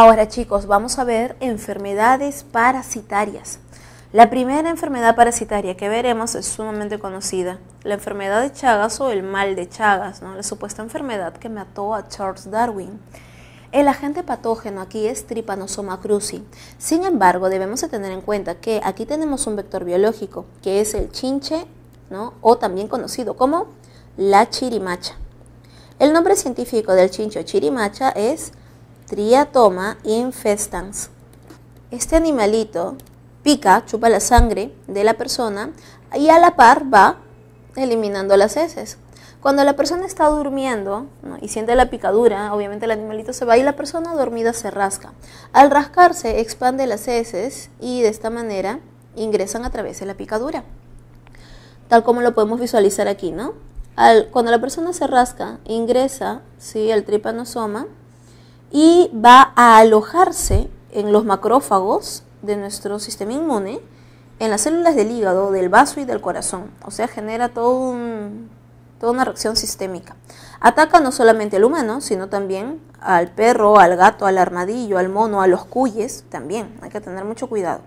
Ahora chicos, vamos a ver enfermedades parasitarias. La primera enfermedad parasitaria que veremos es sumamente conocida, la enfermedad de Chagas o el mal de Chagas, ¿no? la supuesta enfermedad que mató a Charles Darwin. El agente patógeno aquí es Trypanosoma cruzi. Sin embargo, debemos tener en cuenta que aquí tenemos un vector biológico, que es el chinche, ¿no? o también conocido como la chirimacha. El nombre científico del chincho chirimacha es Triatoma infestans. Este animalito pica, chupa la sangre de la persona y a la par va eliminando las heces. Cuando la persona está durmiendo y siente la picadura, obviamente el animalito se va y la persona dormida se rasca. Al rascarse expande las heces y de esta manera ingresan a través de la picadura. Tal como lo podemos visualizar aquí, ¿no? cuando la persona se rasca, ingresa ¿sí? el tripanosoma y va a alojarse en los macrófagos de nuestro sistema inmune, en las células del hígado, del vaso y del corazón. O sea, genera todo toda una reacción sistémica. Ataca no solamente al humano, sino también al perro, al gato, al armadillo, al mono, a los cuyes, también. Hay que tener mucho cuidado.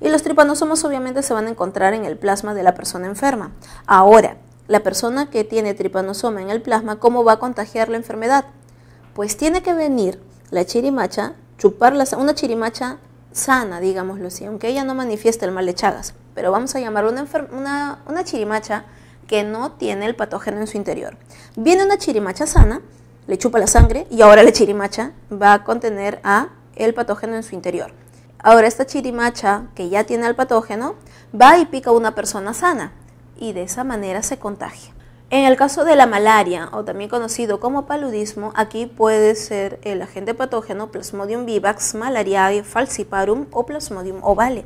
Y los tripanosomas obviamente se van a encontrar en el plasma de la persona enferma. Ahora, la persona que tiene tripanosoma en el plasma, ¿cómo va a contagiar la enfermedad? pues tiene que venir la chirimacha, chuparla, una chirimacha sana, digámoslo así, aunque ella no manifiesta el mal de Chagas, pero vamos a llamar una, una, chirimacha que no tiene el patógeno en su interior. Viene una chirimacha sana, le chupa la sangre y ahora la chirimacha va a contener a el patógeno en su interior. Ahora esta chirimacha que ya tiene el patógeno va y pica a una persona sana y de esa manera se contagia. En el caso de la malaria, o también conocido como paludismo, aquí puede ser el agente patógeno Plasmodium vivax malariae falciparum o Plasmodium ovale.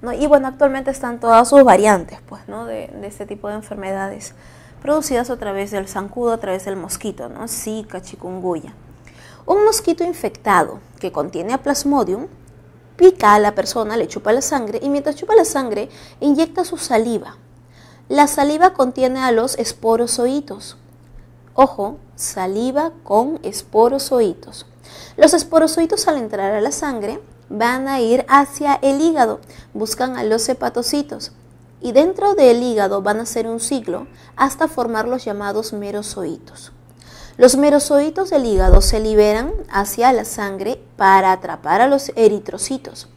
¿no? Y bueno, actualmente están todas sus variantes pues, de, este tipo de enfermedades producidas a través del zancudo, a través del mosquito, ¿no? Zika, chikungunya. Un mosquito infectado que contiene a Plasmodium pica a la persona, le chupa la sangre y mientras chupa la sangre inyecta su saliva la saliva contiene a los esporozoitos. Ojo, saliva con esporozoitos. Los esporozoitos al entrar a la sangre van a ir hacia el hígado, buscan a los hepatocitos y dentro del hígado van a hacer un ciclo hasta formar los llamados merozoitos. Los merozoitos del hígado se liberan hacia la sangre para atrapar a los eritrocitos.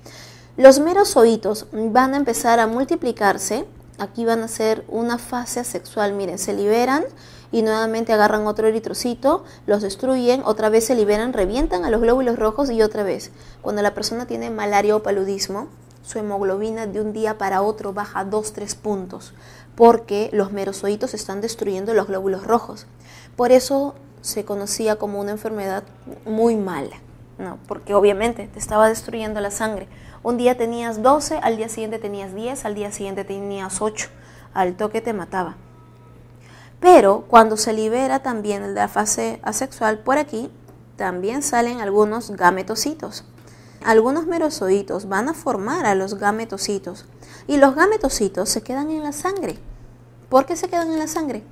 Los merozoitos van a empezar a multiplicarse Aquí van a hacer una fase asexual, miren, se liberan y nuevamente agarran otro eritrocito, los destruyen, otra vez se liberan, revientan a los glóbulos rojos y otra vez. Cuando la persona tiene malaria o paludismo, su hemoglobina de un día para otro baja 2-3 puntos, porque los merozoitos están destruyendo los glóbulos rojos. Por eso se conocía como una enfermedad muy mala, porque obviamente te estaba destruyendo la sangre. Un día tenías 12, al día siguiente tenías 10, al día siguiente tenías 8. Al toque te mataba. Pero cuando se libera también la fase asexual por aquí, también salen algunos gametocitos. Algunos merozoitos van a formar a los gametocitos y los gametocitos se quedan en la sangre. ¿Por qué se quedan en la sangre?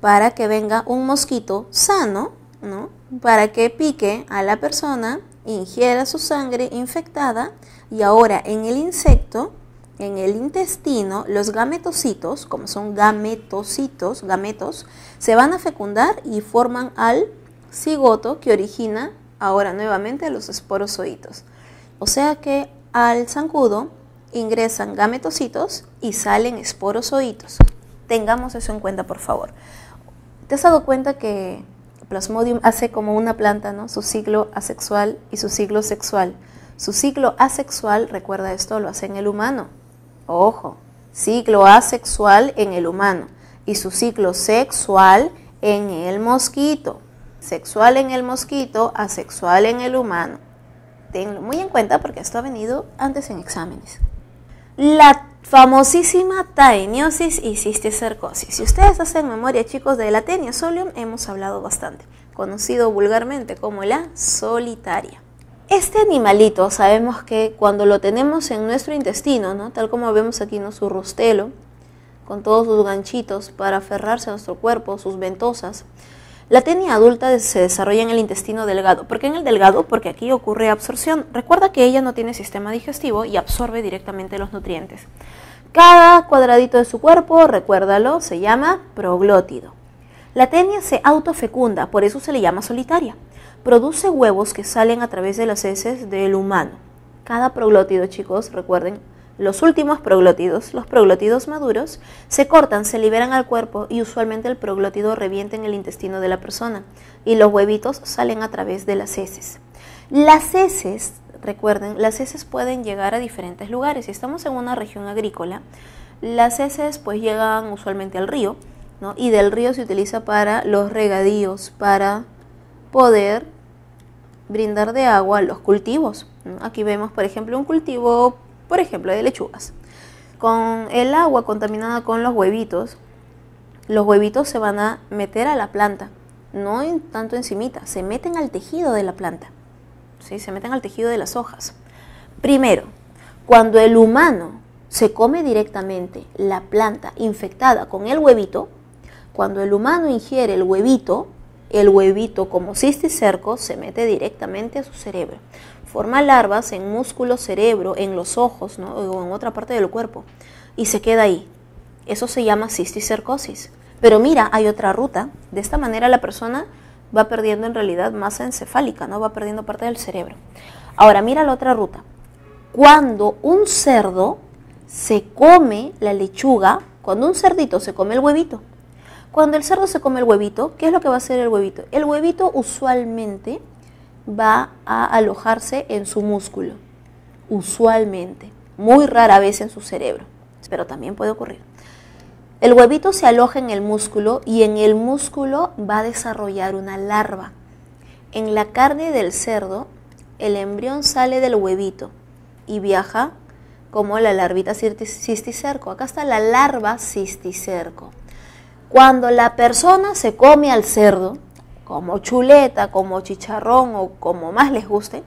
Para que venga un mosquito sano, ¿no? Para que pique a la persona, ingiera su sangre infectada y ahora en el insecto, en el intestino, los gametocitos, como son gametocitos, gametos, se van a fecundar y forman al cigoto que origina ahora nuevamente los esporozoitos. O sea que al zancudo ingresan gametocitos y salen esporozoitos. Tengamos eso en cuenta, por favor. ¿Te has dado cuenta que Plasmodium hace como una planta, Su ciclo asexual y su ciclo sexual. Su ciclo asexual, recuerda esto, lo hace en el humano. Ojo, ciclo asexual en el humano y su ciclo sexual en el mosquito. Sexual en el mosquito, asexual en el humano. Tenlo muy en cuenta porque esto ha venido antes en exámenes. La famosísima taeniosis y cisticercosis. Si ustedes hacen memoria, chicos, de la solium, hemos hablado bastante, conocido vulgarmente como la solitaria. Este animalito sabemos que cuando lo tenemos en nuestro intestino, ¿no? tal como vemos aquí ¿no? su rostelo, con todos sus ganchitos para aferrarse a nuestro cuerpo, sus ventosas, la tenia adulta se desarrolla en el intestino delgado. ¿Por qué en el delgado? Porque aquí ocurre absorción. Recuerda que ella no tiene sistema digestivo y absorbe directamente los nutrientes. Cada cuadradito de su cuerpo, recuérdalo, se llama proglótido. La tenia se autofecunda, por eso se le llama solitaria produce huevos que salen a través de las heces del humano. Cada proglótido, chicos, recuerden, los últimos proglótidos, los proglótidos maduros, se cortan, se liberan al cuerpo y usualmente el proglótido revienta en el intestino de la persona y los huevitos salen a través de las heces. Las heces, recuerden, las heces pueden llegar a diferentes lugares. Si estamos en una región agrícola, las heces pues llegan usualmente al río ¿no? y del río se utiliza para los regadíos, para poder brindar de agua a los cultivos. Aquí vemos, por ejemplo, un cultivo, por ejemplo, de lechugas. Con el agua contaminada con los huevitos, los huevitos se van a meter a la planta, no en tanto se meten al tejido de la planta, ¿sí? se meten al tejido de las hojas. Primero, cuando el humano se come directamente la planta infectada con el huevito, cuando el humano ingiere el huevito, el huevito, como cisticerco, este se mete directamente a su cerebro. Forma larvas en músculo, cerebro, en los ojos o en otra parte del cuerpo y se queda ahí. Eso se llama cisticercosis. Pero mira, hay otra ruta. De esta manera la persona va perdiendo en realidad masa encefálica, ¿no? Va perdiendo parte del cerebro. Ahora, mira la otra ruta. Cuando un cerdo se come la lechuga, cuando un cerdito se come el huevito, cuando el cerdo se come el huevito, ¿qué es lo que va a hacer el huevito? El huevito usualmente va a alojarse en su músculo, usualmente, muy rara vez en su cerebro, pero también puede ocurrir. El huevito se aloja en el músculo y en el músculo va a desarrollar una larva. En la carne del cerdo, el embrión sale del huevito y viaja como la larvita cisticerco. Acá está la larva cisticerco. Cuando la persona se come al cerdo, como chuleta, como chicharrón o como más les guste,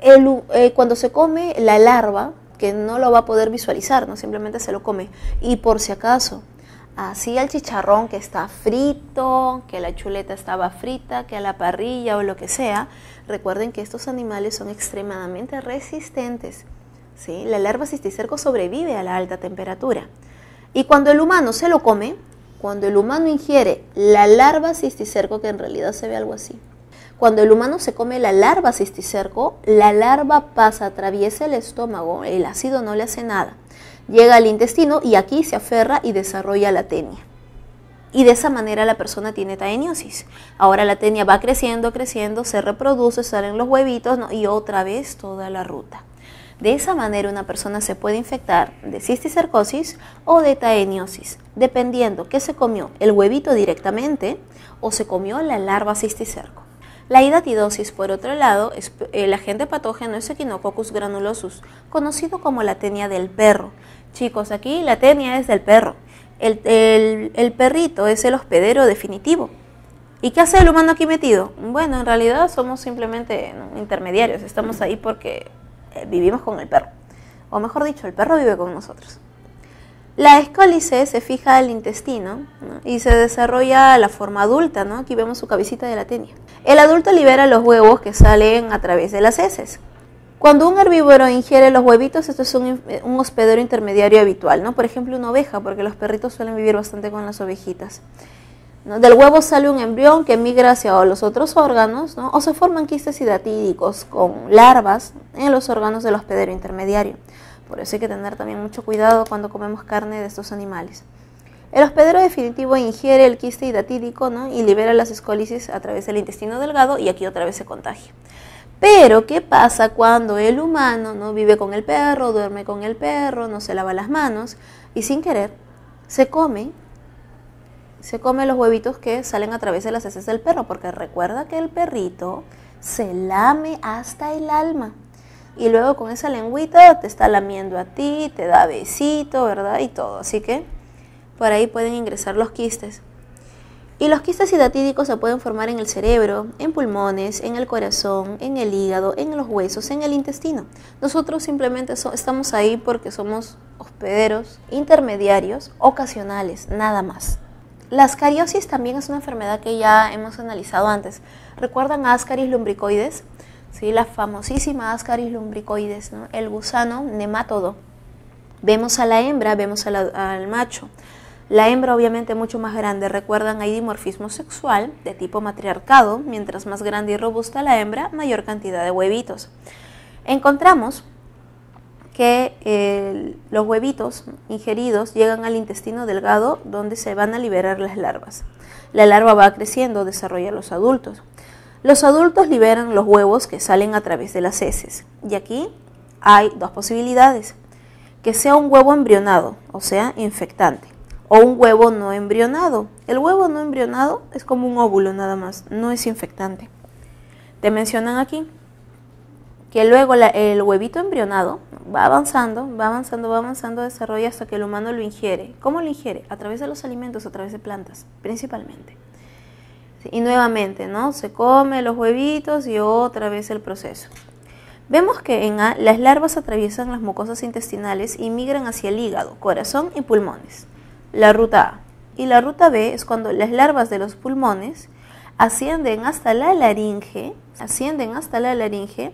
eh, cuando se come la larva, que no lo va a poder visualizar, no simplemente se lo come. Y por si acaso, así al chicharrón que está frito, que la chuleta estaba frita, que a la parrilla o lo que sea, recuerden que estos animales son extremadamente resistentes. ¿sí? La larva cisticerco sobrevive a la alta temperatura. Y cuando el humano se lo come, cuando el humano ingiere la larva cisticerco, que en realidad se ve algo así, cuando el humano se come la larva cisticerco, la larva pasa, atraviesa el estómago, el ácido no le hace nada, llega al intestino y aquí se aferra y desarrolla la tenia. Y de esa manera la persona tiene taeniosis. Ahora la tenia va creciendo, creciendo, se reproduce, salen los huevitos y otra vez toda la ruta. De esa manera una persona se puede infectar de cisticercosis o de taeniosis, dependiendo que se comió, el huevito directamente o se comió la larva cisticerco. La hidatidosis, por otro lado, es, el agente patógeno es Echinococcus granulosus, conocido como la tenia del perro. Chicos, aquí la tenia es del perro. El, el perrito es el hospedero definitivo. ¿Y qué hace el humano aquí metido? Bueno, en realidad somos simplemente intermediarios, estamos ahí porque eh, vivimos con el perro. O mejor dicho, el perro vive con nosotros. La escólice se fija al intestino y se desarrolla a la forma adulta, ¿no? Aquí vemos su cabecita de la tenia. El adulto libera los huevos que salen a través de las heces. Cuando un herbívoro ingiere los huevitos, esto es un, eh, un hospedero intermediario habitual, ¿no? Por ejemplo, una oveja, porque los perritos suelen vivir bastante con las ovejitas. Del huevo sale un embrión que migra hacia los otros órganos, o se forman quistes hidatídicos con larvas en los órganos del hospedero intermediario. Por eso hay que tener también mucho cuidado cuando comemos carne de estos animales. El hospedero definitivo ingiere el quiste hidatídico y libera las escólisis a través del intestino delgado y aquí otra vez se contagia. Pero, ¿qué pasa cuando el humano no vive con el perro, duerme con el perro, no se lava las manos y sin querer se come se come los huevitos que salen a través de las heces del perro, porque recuerda que el perrito se lame hasta el alma. Y luego con esa lengüita te está lamiendo a ti, te da besito, ¿verdad? Y todo. Así que por ahí pueden ingresar los quistes. Y los quistes hidatídicos se pueden formar en el cerebro, en pulmones, en el corazón, en el hígado, en los huesos, en el intestino. Nosotros simplemente estamos ahí porque somos hospederos, intermediarios, ocasionales, nada más. La ascariosis también es una enfermedad que ya hemos analizado antes. ¿Recuerdan Ascaris lumbricoides? ¿Sí? La famosísima Ascaris lumbricoides, el gusano nematodo. Vemos a la hembra, vemos al macho. La hembra obviamente mucho más grande, recuerdan, hay dimorfismo sexual de tipo matriarcado, mientras más grande y robusta la hembra, mayor cantidad de huevitos. Encontramos que eh, los huevitos ingeridos llegan al intestino delgado donde se van a liberar las larvas. La larva va creciendo, desarrolla los adultos. Los adultos liberan los huevos que salen a través de las heces. Y aquí hay dos posibilidades. Que sea un huevo embrionado, o sea, infectante, o un huevo no embrionado. El huevo no embrionado es como un óvulo nada más, no es infectante. Te mencionan aquí que luego el huevito embrionado va avanzando, va avanzando, va avanzando, desarrolla hasta que el humano lo ingiere. ¿Cómo lo ingiere? A través de los alimentos, a través de plantas, principalmente. Y nuevamente, ¿no? Se come los huevitos y otra vez el proceso. Vemos que en A las larvas atraviesan las mucosas intestinales y migran hacia el hígado, corazón y pulmones. La ruta A. Y la ruta B es cuando las larvas de los pulmones ascienden hasta la laringe, ascienden hasta la laringe,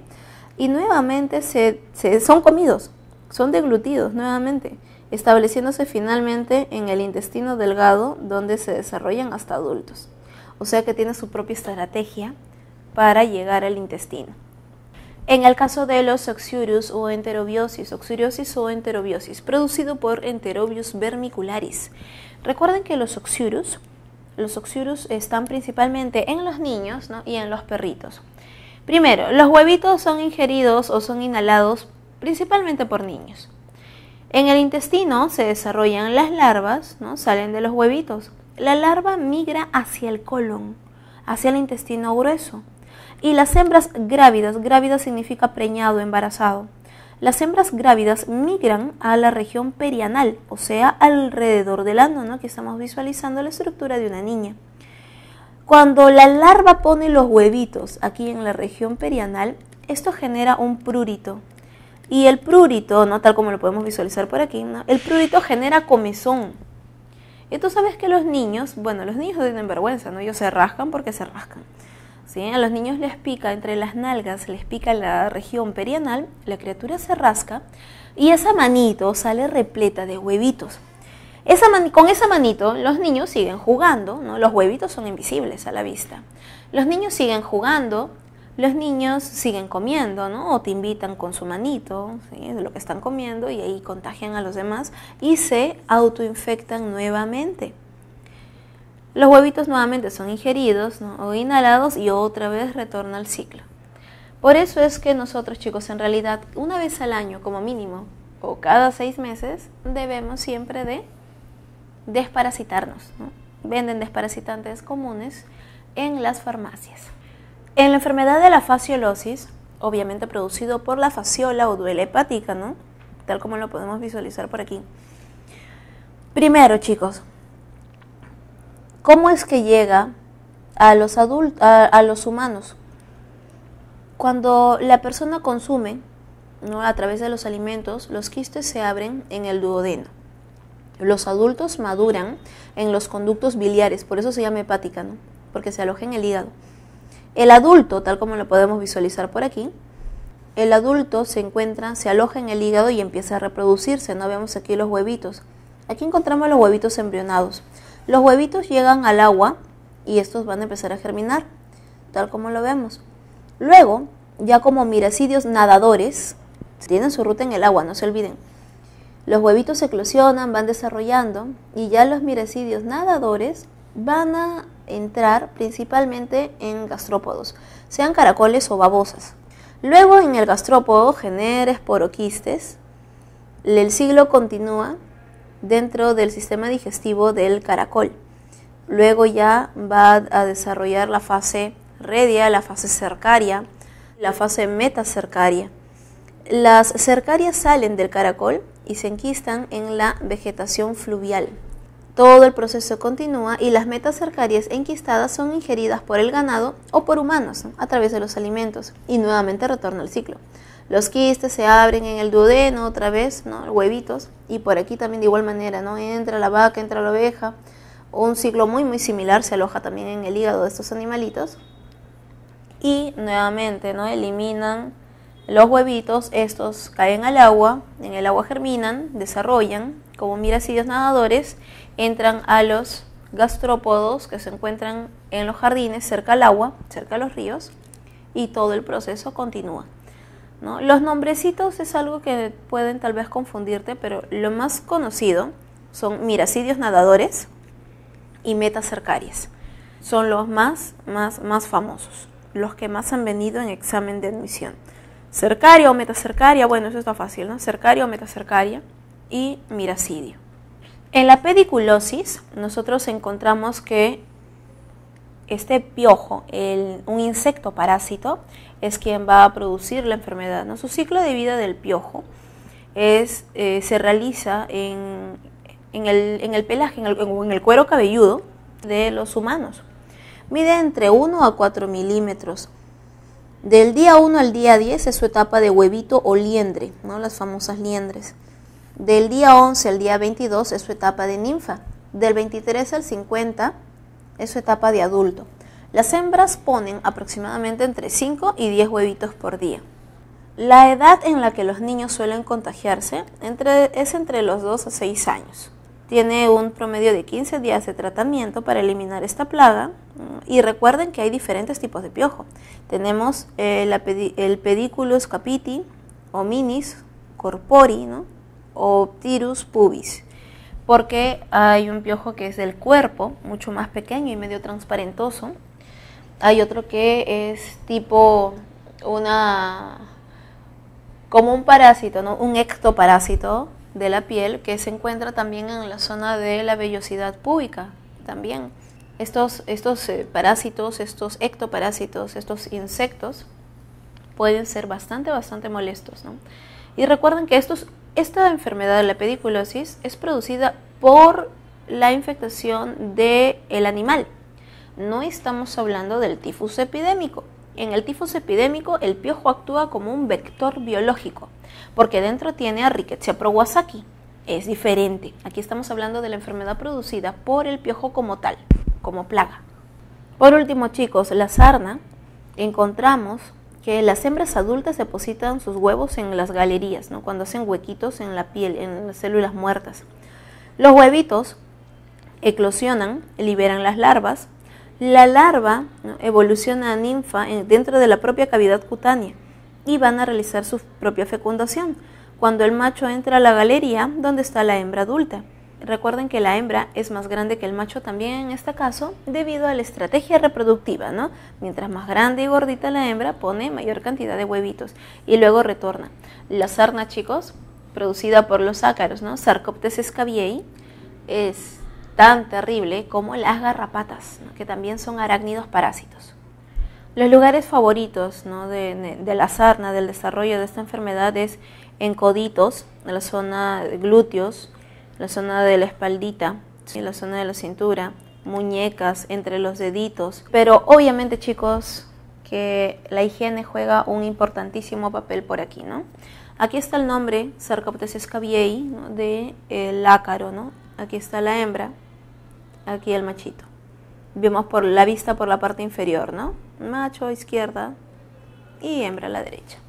y nuevamente se, son comidos, son deglutidos nuevamente, estableciéndose finalmente en el intestino delgado donde se desarrollan hasta adultos. O sea que tiene su propia estrategia para llegar al intestino. En el caso de los oxyurus o enterobiosis, oxuriosis o enterobiosis, producido por Enterobius vermicularis. Recuerden que los oxurus, los oxurus están principalmente en los niños y en los perritos. Primero, los huevitos son ingeridos o son inhalados principalmente por niños. En el intestino se desarrollan las larvas, ¿no? salen de los huevitos. La larva migra hacia el colon, hacia el intestino grueso. Y las hembras grávidas, grávidas significa preñado, embarazado. Las hembras grávidas migran a la región perianal, o sea, alrededor del ano, que estamos visualizando la estructura de una niña. Cuando la larva pone los huevitos aquí en la región perianal, esto genera un prurito. Y el prurito, ¿no? tal como lo podemos visualizar por aquí, el prurito genera comezón. Y tú sabes que los niños, bueno, los niños tienen vergüenza, ¿no? Ellos se rascan porque se rascan. ¿sí? A los niños les pica entre las nalgas, les pica la región perianal, la criatura se rasca y esa manito sale repleta de huevitos con esa manito los niños siguen jugando, los huevitos son invisibles a la vista. Los niños siguen jugando, los niños siguen comiendo, ¿no? o te invitan con su manito de lo que están comiendo y ahí contagian a los demás y se autoinfectan nuevamente. Los huevitos nuevamente son ingeridos o inhalados y otra vez retorna al ciclo. Por eso es que nosotros chicos en realidad una vez al año como mínimo o cada seis meses debemos siempre de desparasitarnos. Venden desparasitantes comunes en las farmacias. En la enfermedad de la fasciolosis, obviamente producido por la fasciola o duela hepática, ¿no? Tal como lo podemos visualizar por aquí. Primero, chicos, ¿cómo es que llega a los adultos, a, los humanos? Cuando la persona consume, ¿no? a través de los alimentos, los quistes se abren en el duodeno. Los adultos maduran en los conductos biliares, por eso se llama hepática, ¿no? porque se aloja en el hígado. El adulto, tal como lo podemos visualizar por aquí, el adulto se encuentra, se aloja en el hígado y empieza a reproducirse, ¿no? Vemos aquí los huevitos. Aquí encontramos los huevitos embrionados. Los huevitos llegan al agua y estos van a empezar a germinar, tal como lo vemos. Luego, ya como miracidios nadadores, tienen su ruta en el agua, no se olviden los huevitos eclosionan, van desarrollando y ya los mirecidios nadadores van a entrar principalmente en gastrópodos, sean caracoles o babosas. Luego en el gastrópodo genera esporoquistes. El siglo continúa dentro del sistema digestivo del caracol. Luego ya va a desarrollar la fase redia, la fase cercaria, la fase metacercaria. Las cercarias salen del caracol y se enquistan en la vegetación fluvial. Todo el proceso continúa y las metas enquistadas son ingeridas por el ganado o por humanos a través de los alimentos y nuevamente retorna el ciclo. Los quistes se abren en el duodeno otra vez, ¿no? huevitos, y por aquí también de igual manera, ¿no? entra la vaca, entra la oveja, un ciclo muy muy similar se aloja también en el hígado de estos animalitos y nuevamente ¿no? eliminan los huevitos estos caen al agua, en el agua germinan, desarrollan, como miracidios nadadores, entran a los gastrópodos que se encuentran en los jardines, cerca al agua, cerca a los ríos, y todo el proceso continúa. Los nombrecitos es algo que pueden tal vez confundirte, pero lo más conocido son miracidios nadadores y metacercarias. Son los más, más, más famosos, los que más han venido en examen de admisión cercaria o metacercaria, bueno, eso está fácil, ¿no? Cercaria o metacercaria y miracidio. En la pediculosis nosotros encontramos que este piojo, un insecto parásito, es quien va a producir la enfermedad. ¿no? Su ciclo de vida del piojo es, eh, se realiza en, el, pelaje, en el, en el cuero cabelludo de los humanos. Mide entre 1 a 4 milímetros del día 1 al día 10 es su etapa de huevito o liendre, ¿no? las famosas liendres. Del día 11 al día 22 es su etapa de ninfa. Del 23 al 50 es su etapa de adulto. Las hembras ponen aproximadamente entre 5 y 10 huevitos por día. La edad en la que los niños suelen contagiarse entre, es entre los 2 a 6 años. Tiene un promedio de 15 días de tratamiento para eliminar esta plaga mm, y recuerden que hay diferentes tipos de piojo. Tenemos eh, el, pediculus capiti, Minis corpori o tirus pubis porque hay un piojo que es del cuerpo, mucho más pequeño y medio transparentoso. Hay otro que es tipo una como un parásito, ¿no? Un ectoparásito de la piel que se encuentra también en la zona de la vellosidad púbica también. Estos, estos eh, parásitos, estos ectoparásitos, estos insectos pueden ser bastante, bastante molestos. Y recuerden que estos, esta enfermedad de la pediculosis es producida por la infectación del el animal. No estamos hablando del tifus epidémico. En el tifus epidémico, el piojo actúa como un vector biológico, porque dentro tiene a Rickettsia prowazaki. Es diferente. Aquí estamos hablando de la enfermedad producida por el piojo como tal, como plaga. Por último, chicos, la sarna encontramos que las hembras adultas depositan sus huevos en las galerías, ¿no? cuando hacen huequitos en la piel, en las células muertas. Los huevitos eclosionan, liberan las larvas la larva evoluciona a ninfa eh, dentro de la propia cavidad cutánea y van a realizar su propia fecundación cuando el macho entra a la galería donde está la hembra adulta. Recuerden que la hembra es más grande que el macho también en este caso debido a la estrategia reproductiva, ¿no? Mientras más grande y gordita la hembra pone mayor cantidad de huevitos y luego retorna. La sarna, chicos, producida por los ácaros, ¿no? Sarcoptes scabiei, es tan terrible como las garrapatas, que también son arácnidos parásitos. Los lugares favoritos de, la sarna, del desarrollo de esta enfermedad es en coditos, en la zona de glúteos, en la zona de la espaldita, en la zona de la cintura, muñecas, entre los deditos. Pero obviamente chicos que la higiene juega un importantísimo papel por aquí, ¿no? Aquí está el nombre, Sarcoptes scabiei, ¿no? de el eh, ácaro, ¿no? Aquí está la hembra, aquí el machito. Vemos por la vista por la parte inferior, ¿no? Macho izquierda y hembra a la derecha.